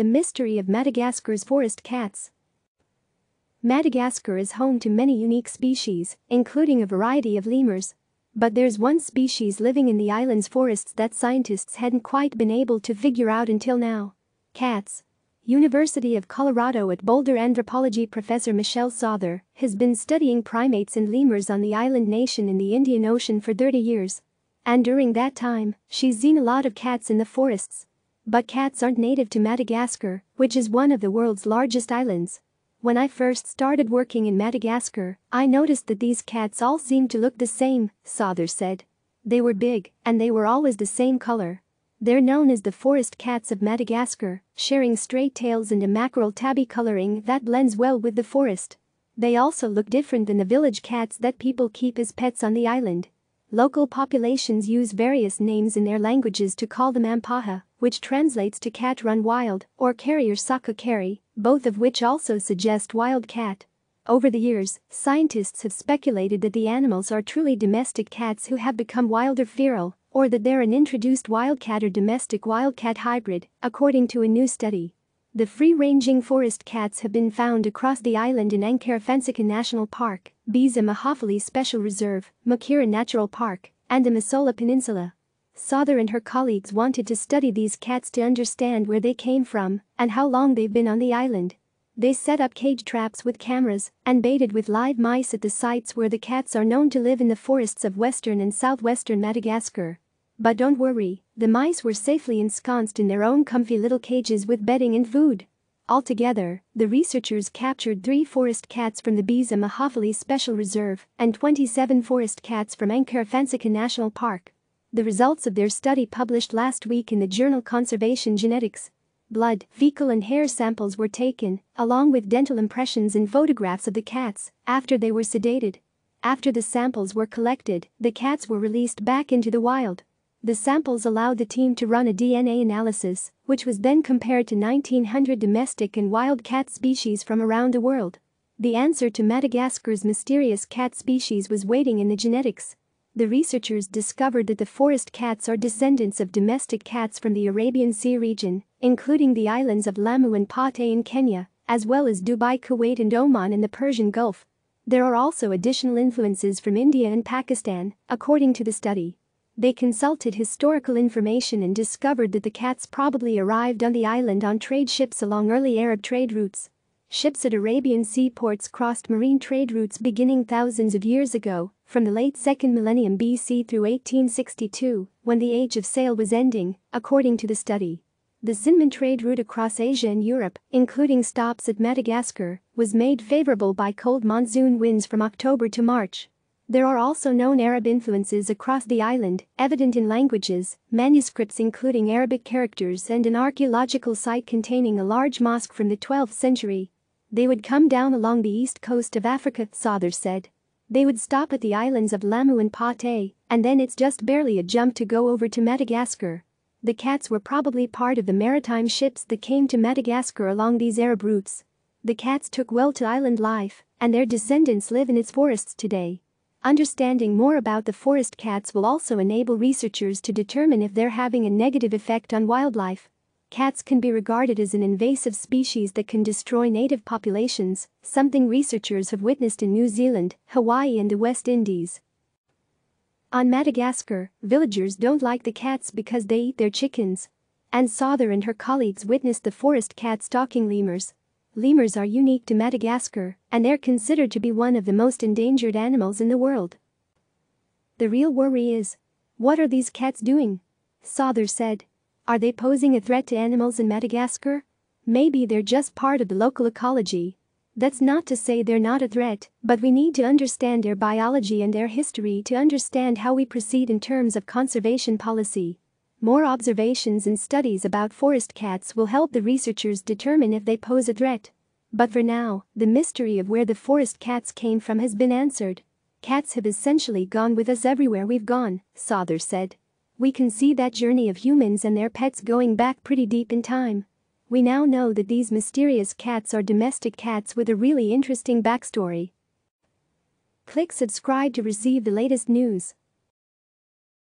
The mystery of Madagascar's forest cats. Madagascar is home to many unique species, including a variety of lemurs. But there's one species living in the island's forests that scientists hadn't quite been able to figure out until now. Cats. University of Colorado at Boulder anthropology professor Michelle Souther has been studying primates and lemurs on the island nation in the Indian Ocean for 30 years. And during that time, she's seen a lot of cats in the forests. But cats aren't native to Madagascar, which is one of the world's largest islands. When I first started working in Madagascar, I noticed that these cats all seemed to look the same, Souther said. They were big, and they were always the same color. They're known as the forest cats of Madagascar, sharing straight tails and a mackerel tabby coloring that blends well with the forest. They also look different than the village cats that people keep as pets on the island. Local populations use various names in their languages to call them ampaha, which translates to cat run wild or carrier saka carry, both of which also suggest wild cat. Over the years, scientists have speculated that the animals are truly domestic cats who have become wild or feral, or that they're an introduced wildcat or domestic wildcat hybrid, according to a new study. The free-ranging forest cats have been found across the island in Ankarafensika National Park, Biza Mahophili Special Reserve, Makira Natural Park, and the Masola Peninsula. Souther and her colleagues wanted to study these cats to understand where they came from and how long they've been on the island. They set up cage traps with cameras and baited with live mice at the sites where the cats are known to live in the forests of western and southwestern Madagascar. But don't worry, the mice were safely ensconced in their own comfy little cages with bedding and food. Altogether, the researchers captured three forest cats from the Biza Mahavali Special Reserve and 27 forest cats from Ankara Fansika National Park. The results of their study published last week in the journal Conservation Genetics. Blood, fecal and hair samples were taken, along with dental impressions and photographs of the cats, after they were sedated. After the samples were collected, the cats were released back into the wild. The samples allowed the team to run a DNA analysis, which was then compared to 1,900 domestic and wild cat species from around the world. The answer to Madagascar's mysterious cat species was waiting in the genetics. The researchers discovered that the forest cats are descendants of domestic cats from the Arabian Sea region, including the islands of Lamu and Pate in Kenya, as well as Dubai, Kuwait and Oman in the Persian Gulf. There are also additional influences from India and Pakistan, according to the study. They consulted historical information and discovered that the cats probably arrived on the island on trade ships along early Arab trade routes. Ships at Arabian seaports crossed marine trade routes beginning thousands of years ago, from the late 2nd millennium BC through 1862, when the age of sail was ending, according to the study. The Zinman trade route across Asia and Europe, including stops at Madagascar, was made favorable by cold monsoon winds from October to March. There are also known Arab influences across the island, evident in languages, manuscripts including Arabic characters and an archaeological site containing a large mosque from the 12th century. They would come down along the east coast of Africa, Sothers said. They would stop at the islands of Lamu and Pate, and then it's just barely a jump to go over to Madagascar. The cats were probably part of the maritime ships that came to Madagascar along these Arab routes. The cats took well to island life, and their descendants live in its forests today. Understanding more about the forest cats will also enable researchers to determine if they're having a negative effect on wildlife. Cats can be regarded as an invasive species that can destroy native populations, something researchers have witnessed in New Zealand, Hawaii and the West Indies. On Madagascar, villagers don't like the cats because they eat their chickens. Anne Souther and her colleagues witnessed the forest cat stalking lemurs, Lemurs are unique to Madagascar, and they're considered to be one of the most endangered animals in the world. The real worry is what are these cats doing? Souther said. Are they posing a threat to animals in Madagascar? Maybe they're just part of the local ecology. That's not to say they're not a threat, but we need to understand their biology and their history to understand how we proceed in terms of conservation policy. More observations and studies about forest cats will help the researchers determine if they pose a threat. But for now, the mystery of where the forest cats came from has been answered. Cats have essentially gone with us everywhere we've gone, Sothers said. We can see that journey of humans and their pets going back pretty deep in time. We now know that these mysterious cats are domestic cats with a really interesting backstory. Click subscribe to receive the latest news.